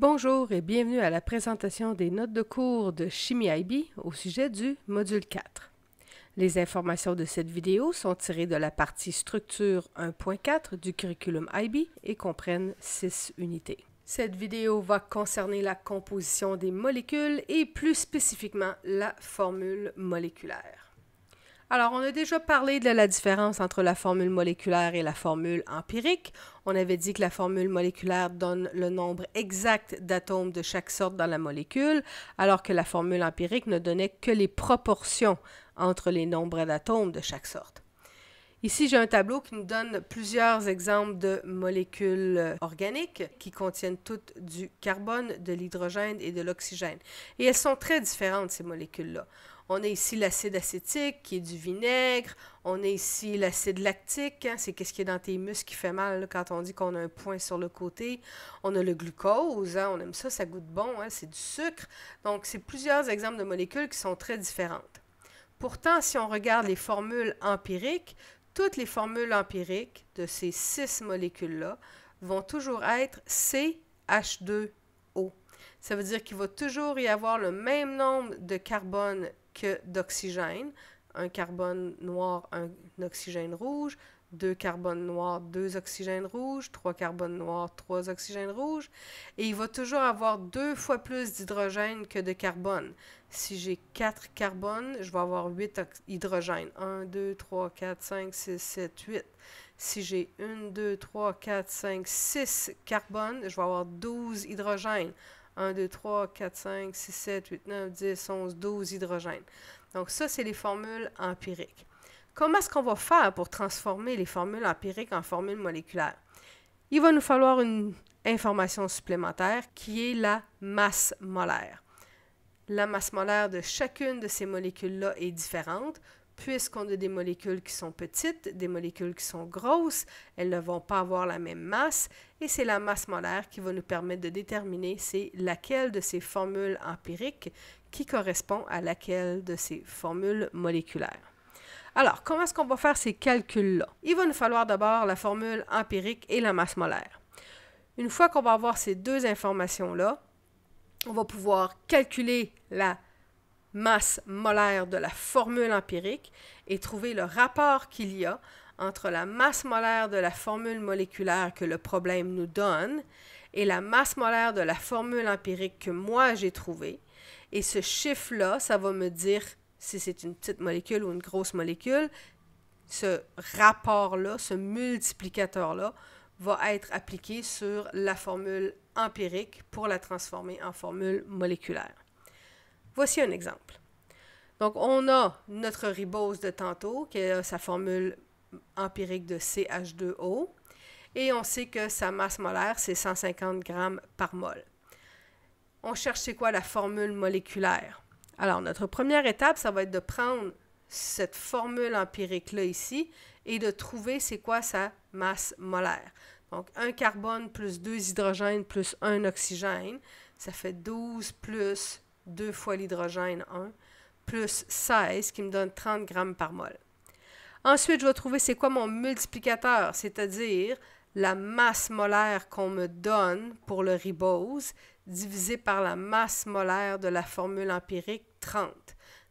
Bonjour et bienvenue à la présentation des notes de cours de Chimie IB au sujet du module 4. Les informations de cette vidéo sont tirées de la partie structure 1.4 du curriculum IB et comprennent 6 unités. Cette vidéo va concerner la composition des molécules et plus spécifiquement la formule moléculaire. Alors, on a déjà parlé de la différence entre la formule moléculaire et la formule empirique. On avait dit que la formule moléculaire donne le nombre exact d'atomes de chaque sorte dans la molécule, alors que la formule empirique ne donnait que les proportions entre les nombres d'atomes de chaque sorte. Ici, j'ai un tableau qui nous donne plusieurs exemples de molécules organiques qui contiennent toutes du carbone, de l'hydrogène et de l'oxygène. Et elles sont très différentes, ces molécules-là. On a ici l'acide acétique qui est du vinaigre. On a ici l'acide lactique, hein. c'est qu'est-ce qui est dans tes muscles qui fait mal quand on dit qu'on a un point sur le côté. On a le glucose, hein. on aime ça, ça goûte bon, hein. c'est du sucre. Donc, c'est plusieurs exemples de molécules qui sont très différentes. Pourtant, si on regarde les formules empiriques, toutes les formules empiriques de ces six molécules-là vont toujours être CH2O. Ça veut dire qu'il va toujours y avoir le même nombre de carbone d'oxygène, un carbone noir, un oxygène rouge, deux carbones noirs, deux oxygènes rouges, trois carbones noirs, trois oxygènes rouges, et il va toujours avoir deux fois plus d'hydrogène que de carbone. Si j'ai quatre carbones, je vais avoir huit hydrogènes. Un, deux, trois, quatre, cinq, six, sept, huit. Si j'ai une, deux, trois, quatre, cinq, six carbones, je vais avoir douze hydrogènes. 1, 2, 3, 4, 5, 6, 7, 8, 9, 10, 11, 12 hydrogènes. Donc ça, c'est les formules empiriques. Comment est-ce qu'on va faire pour transformer les formules empiriques en formules moléculaires? Il va nous falloir une information supplémentaire qui est la masse molaire. La masse molaire de chacune de ces molécules-là est différente, puisqu'on a des molécules qui sont petites, des molécules qui sont grosses, elles ne vont pas avoir la même masse, et c'est la masse molaire qui va nous permettre de déterminer c'est laquelle de ces formules empiriques qui correspond à laquelle de ces formules moléculaires. Alors, comment est-ce qu'on va faire ces calculs-là? Il va nous falloir d'abord la formule empirique et la masse molaire. Une fois qu'on va avoir ces deux informations-là, on va pouvoir calculer la masse molaire de la formule empirique et trouver le rapport qu'il y a entre la masse molaire de la formule moléculaire que le problème nous donne et la masse molaire de la formule empirique que moi j'ai trouvée. Et ce chiffre-là, ça va me dire si c'est une petite molécule ou une grosse molécule. Ce rapport-là, ce multiplicateur-là, va être appliqué sur la formule empirique pour la transformer en formule moléculaire. Voici un exemple. Donc, on a notre ribose de tantôt, qui a euh, sa formule empirique de CH2O, et on sait que sa masse molaire, c'est 150 grammes par mol. On cherche c'est quoi la formule moléculaire. Alors, notre première étape, ça va être de prendre cette formule empirique-là ici et de trouver c'est quoi sa masse molaire. Donc, un carbone plus deux hydrogènes plus un oxygène, ça fait 12 plus 2 fois l'hydrogène 1, plus 16, qui me donne 30 grammes par mol. Ensuite, je vais trouver c'est quoi mon multiplicateur, c'est-à-dire la masse molaire qu'on me donne pour le ribose divisé par la masse molaire de la formule empirique 30.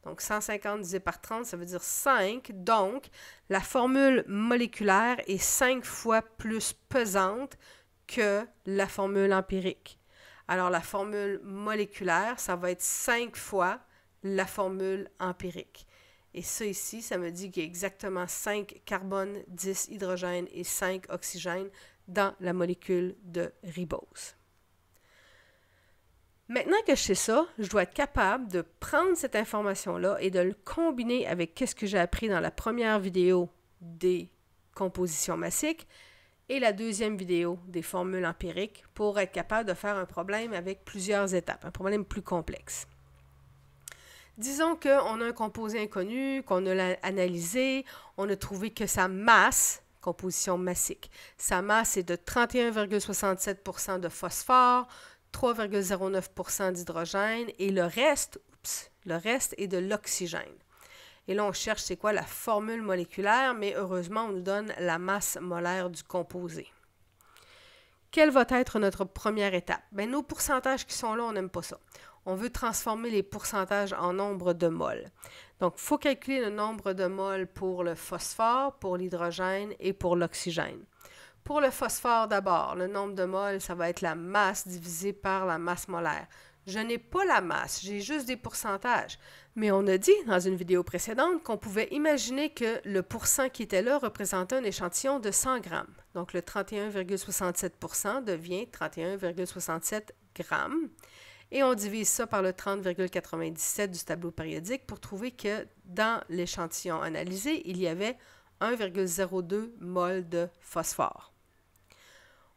Donc 150 divisé par 30, ça veut dire 5. Donc la formule moléculaire est 5 fois plus pesante que la formule empirique. Alors la formule moléculaire, ça va être 5 fois la formule empirique. Et ça ici, ça me dit qu'il y a exactement 5 carbone, 10 hydrogène et 5 oxygène dans la molécule de ribose. Maintenant que je sais ça, je dois être capable de prendre cette information-là et de le combiner avec ce que j'ai appris dans la première vidéo des compositions massiques, et la deuxième vidéo des formules empiriques pour être capable de faire un problème avec plusieurs étapes, un problème plus complexe. Disons qu'on a un composé inconnu, qu'on a analysé, on a trouvé que sa masse, composition massique, sa masse est de 31,67 de phosphore, 3,09 d'hydrogène et le reste, le reste est de l'oxygène. Et là, on cherche c'est quoi la formule moléculaire, mais heureusement, on nous donne la masse molaire du composé. Quelle va être notre première étape? Ben, nos pourcentages qui sont là, on n'aime pas ça. On veut transformer les pourcentages en nombre de moles. Donc, il faut calculer le nombre de moles pour le phosphore, pour l'hydrogène et pour l'oxygène. Pour le phosphore d'abord, le nombre de moles, ça va être la masse divisée par la masse molaire. Je n'ai pas la masse, j'ai juste des pourcentages. Mais on a dit dans une vidéo précédente qu'on pouvait imaginer que le pourcent qui était là représentait un échantillon de 100 grammes. Donc le 31,67 devient 31,67 grammes. Et on divise ça par le 30,97 du tableau périodique pour trouver que dans l'échantillon analysé, il y avait 1,02 mol de phosphore.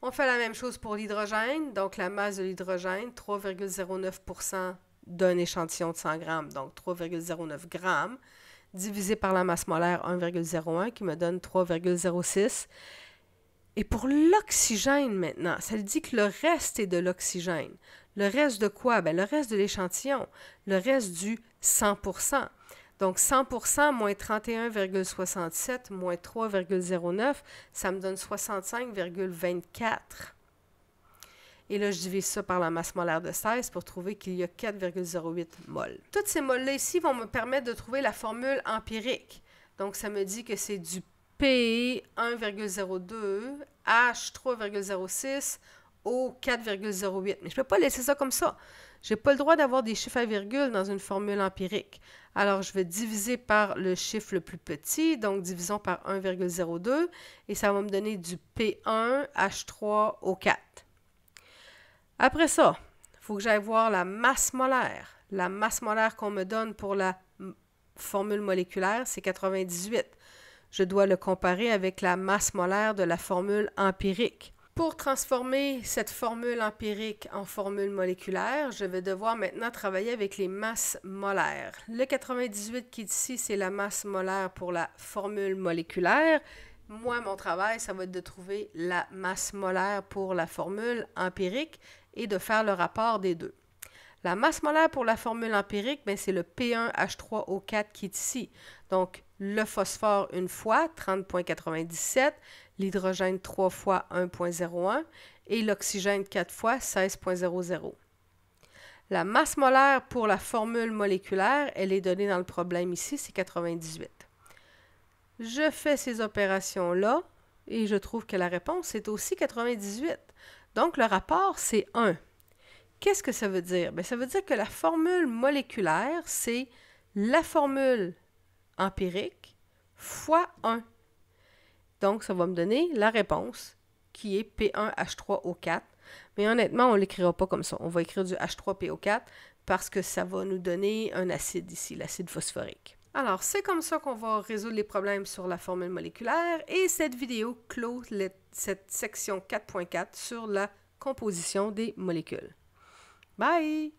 On fait la même chose pour l'hydrogène. Donc, la masse de l'hydrogène, 3,09 d'un échantillon de 100 grammes, donc 3,09 grammes, divisé par la masse molaire 1,01 qui me donne 3,06. Et pour l'oxygène maintenant, ça dit que le reste est de l'oxygène. Le reste de quoi? Bien, le reste de l'échantillon, le reste du 100 donc 100 moins 31,67 moins 3,09, ça me donne 65,24. Et là, je divise ça par la masse molaire de 16 pour trouver qu'il y a 4,08 mol. Toutes ces moles-là ici vont me permettre de trouver la formule empirique. Donc, ça me dit que c'est du P 1,02, H 3,06, au 4,08. Mais je ne peux pas laisser ça comme ça. Je n'ai pas le droit d'avoir des chiffres à virgule dans une formule empirique. Alors, je vais diviser par le chiffre le plus petit, donc divisons par 1,02, et ça va me donner du P1, H3 o 4. Après ça, il faut que j'aille voir la masse molaire. La masse molaire qu'on me donne pour la formule moléculaire, c'est 98. Je dois le comparer avec la masse molaire de la formule empirique. Pour transformer cette formule empirique en formule moléculaire, je vais devoir maintenant travailler avec les masses molaires. Le 98 qui est ici, c'est la masse molaire pour la formule moléculaire. Moi, mon travail, ça va être de trouver la masse molaire pour la formule empirique et de faire le rapport des deux. La masse molaire pour la formule empirique, ben, c'est le P1H3O4 qui est ici. Donc, le phosphore une fois, 30,97, l'hydrogène 3 fois 1.01 et l'oxygène 4 fois 16.00. La masse molaire pour la formule moléculaire, elle est donnée dans le problème ici, c'est 98. Je fais ces opérations-là et je trouve que la réponse est aussi 98. Donc le rapport, c'est 1. Qu'est-ce que ça veut dire? Ben, ça veut dire que la formule moléculaire, c'est la formule empirique fois 1. Donc, ça va me donner la réponse qui est P1H3O4. Mais honnêtement, on ne l'écrira pas comme ça. On va écrire du H3PO4 parce que ça va nous donner un acide ici, l'acide phosphorique. Alors, c'est comme ça qu'on va résoudre les problèmes sur la formule moléculaire et cette vidéo clôt cette section 4.4 sur la composition des molécules. Bye!